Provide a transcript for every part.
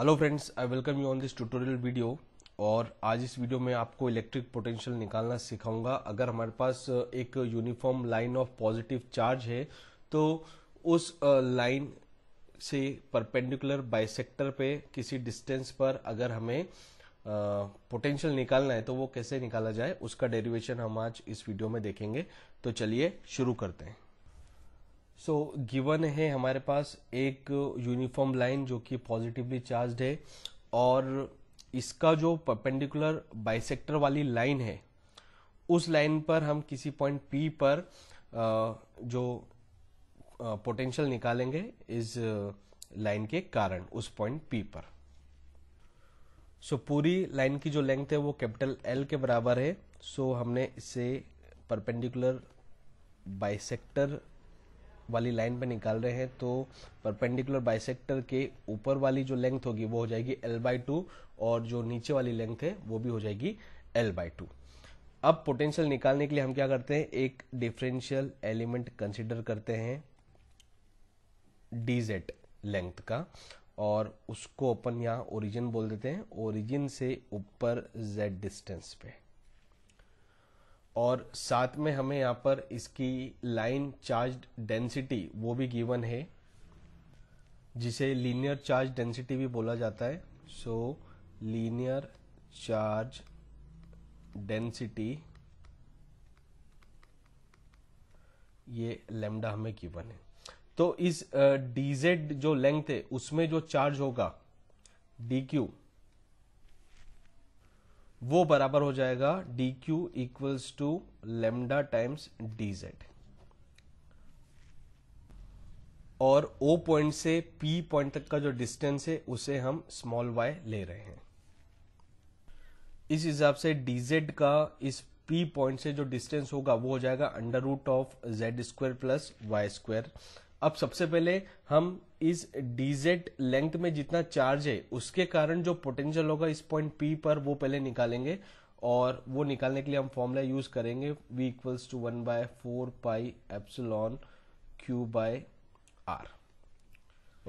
Hello friends I welcome you on this tutorial video और आज इस वीडियो में आपको इलेक्ट्रिक पोटेंशियल निकालना सिखाऊंगा अगर हमारे पास एक uniform line of positive charge है तो उस लाइन से परपेंडिकुलर बाइसेक्टर पे किसी डिस्टेंस पर अगर हमें पोटेंशियल निकालना है तो वो कैसे निकाला जाए उसका डेरिवेशन हम आज इस वीडियो में देखेंगे तो चलिए शुरू करते हैं सो so, गिवन है हमारे पास एक यूनिफॉर्म लाइन जो कि पॉजिटिवली चार्ज्ड है और इसका जो परपेंडिकुलर बाइसेक्टर वाली लाइन है उस लाइन पर हम किसी पॉइंट पी पर जो पोटेंशियल निकालेंगे इस लाइन के कारण उस पॉइंट पी पर सो so, पूरी लाइन की जो लेंथ है वो कैपिटल एल के बराबर है सो so, हमने इसे परपेंडिकुलर बाइसेक्टर वाली लाइन पे निकाल रहे हैं तो परपेंडिकुलर बाइसेक्टर के ऊपर वाली जो लेंथ होगी वो हो जाएगी एल बाई टू और जो नीचे वाली लेंथ है वो भी हो जाएगी एल बाई टू अब पोटेंशियल निकालने के लिए हम क्या करते हैं एक डिफरेंशियल एलिमेंट कंसिडर करते हैं डी जेड लेंथ का और उसको अपन यहाँ ओरिजिन बोल देते हैं ओरिजिन से ऊपर जेड डिस्टेंस पे और साथ में हमें यहाँ पर इसकी लाइन चार्ज डेंसिटी वो भी गिवन है जिसे लीनियर चार्ज डेंसिटी भी बोला जाता है सो लीनियर चार्ज डेंसिटी ये लेमडा हमें गिवन है तो इस डीजेड जो लेंथ है उसमें जो चार्ज होगा डी क्यू वो बराबर हो जाएगा D Q equals to lambda times D Z और ओ पॉइंट से पी पॉइंट तक का जो डिस्टेंस है उसे हम स्मॉल वाई ले रहे हैं इस हिसाब से जेड का इस पी पॉइंट से जो डिस्टेंस होगा वो हो जाएगा under root of Z square plus Y square अब सबसे पहले हम इस डीजेड लेंथ में जितना चार्ज है उसके कारण जो पोटेंशियल होगा इस पॉइंट पी पर वो पहले निकालेंगे और वो निकालने के लिए हम फॉर्मूला यूज करेंगे v equals to one by four pi epsilon Q by R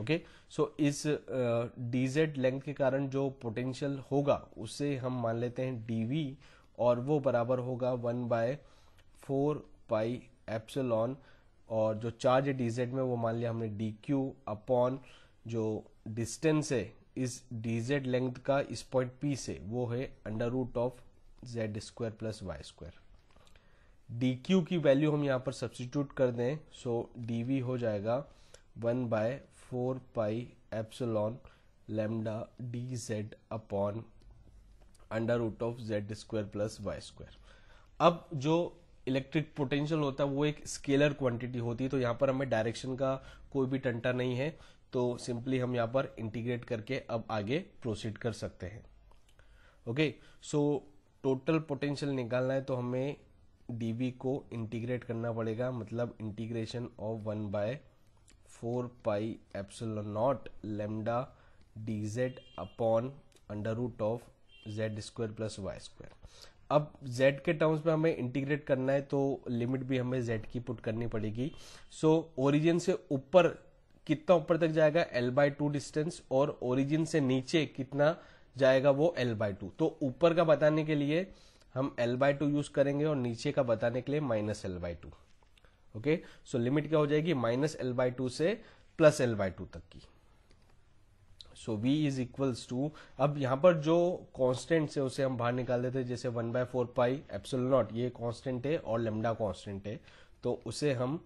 okay so इस डीजेड uh, लेंथ के कारण जो पोटेंशियल होगा उसे हम मान लेते हैं dv और वो बराबर होगा one by four pi epsilon और जो चार्ज है dz में वो मान लिया हमने dq अपॉन जो डिस्टेंस है इस dz लेंथ का इस पॉइंट P से वो है under root of Z square plus Y square D Q की वैल्यू हम यहाँ पर सब्सटीट्यूट कर दें सो डी वी हो जाएगा one by four pi epsilon lambda D Z upon under root of Z square plus Y square अब जो इलेक्ट्रिक पोटेंशियल होता है वो एक स्केलर क्वांटिटी होती है तो यहाँ पर हमें डायरेक्शन का कोई भी टंटा नहीं है तो सिंपली हम यहाँ पर इंटीग्रेट करके अब आगे प्रोसीड कर सकते हैं ओके सो टोटल पोटेंशियल निकालना है तो हमें dv को इंटीग्रेट करना पड़ेगा मतलब integration of one by four pi epsilon nought lambda D Z upon under root of Z square plus Y square अब z के टर्म्स में हमें इंटीग्रेट करना है तो लिमिट भी हमें z की पुट करनी पड़ेगी सो so, ओरिजिन से ऊपर कितना ऊपर तक जाएगा l बाई टू डिस्टेंस और ओरिजिन से नीचे कितना जाएगा वो l बाई टू तो ऊपर का बताने के लिए हम l बाई टू यूज करेंगे और नीचे का बताने के लिए minus L by two okay so limit क्या हो जाएगी माइनस एल बाई टू से प्लस एल बाई टू तक की so V is equals to अब यहाँ पर जो कॉन्स्टेंट है उसे हम बाहर निकाल देते जैसे one by four pi epsilon nought ये कॉन्स्टेंट है और लेमडा कॉन्स्टेंट है तो उसे हम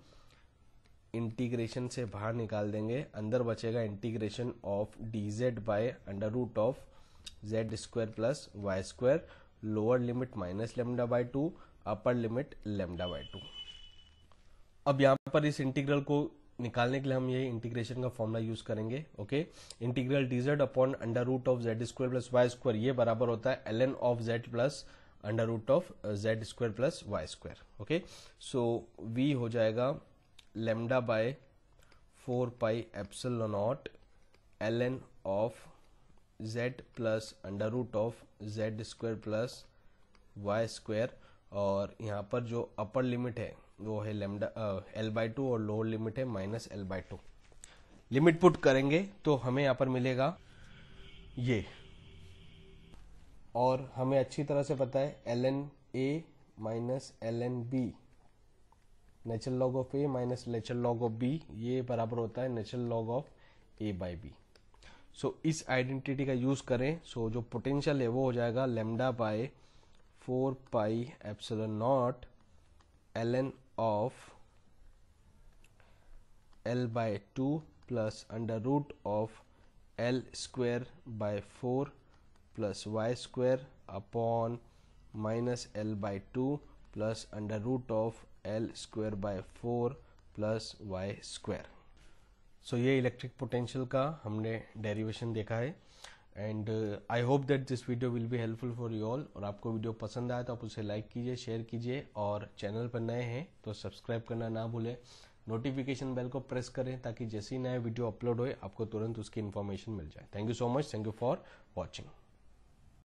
इंटीग्रेशन से बाहर निकाल देंगे अंदर बचेगा integration of D Z by under root of Z square plus Y square lower limit minus lambda by two upper limit lambda by two अब यहाँ पर इस इंटीग्रल को निकालने के लिए हम ये इंटीग्रेशन का फॉर्मुला यूज करेंगे okay integral D Z upon under root of Z square plus Y square ये बराबर होता है L N of Z plus under root of Z square plus Y square okay so V हो जाएगा lambda by four pi epsilon nought L N of Z plus under root of Z square plus Y square और यहाँ पर जो upper limit है वो है lambda L by two और लोअर लिमिट है minus L by two limit put करेंगे तो हमें यहाँ पर मिलेगा ये और हमें अच्छी तरह से पता है L N A minus L N B natural log of A minus natural log of B ये बराबर होता है natural log of A by B so इस आइडेंटिटी का यूज करें सो so जो पोटेंशियल है वो हो जाएगा lambda by four pi epsilon nought L N of L by 2 plus under root of L square by 4 plus y square upon minus L by 2 plus under root of L square by 4 plus y square. So ये electric potential का हमने derivation देखा है and I hope that this video will be helpful for you all और आपको video पसंद आए तो आप उसे लाइक कीजिए शेयर कीजिए और चैनल पर नए हैं तो सब्सक्राइब करना ना भूलें नोटिफिकेशन बेल को प्रेस करें ताकि जैसे ही नया वीडियो अपलोड होए आपको तुरंत उसकी इन्फॉर्मेशन मिल जाए thank you so much thank you for watching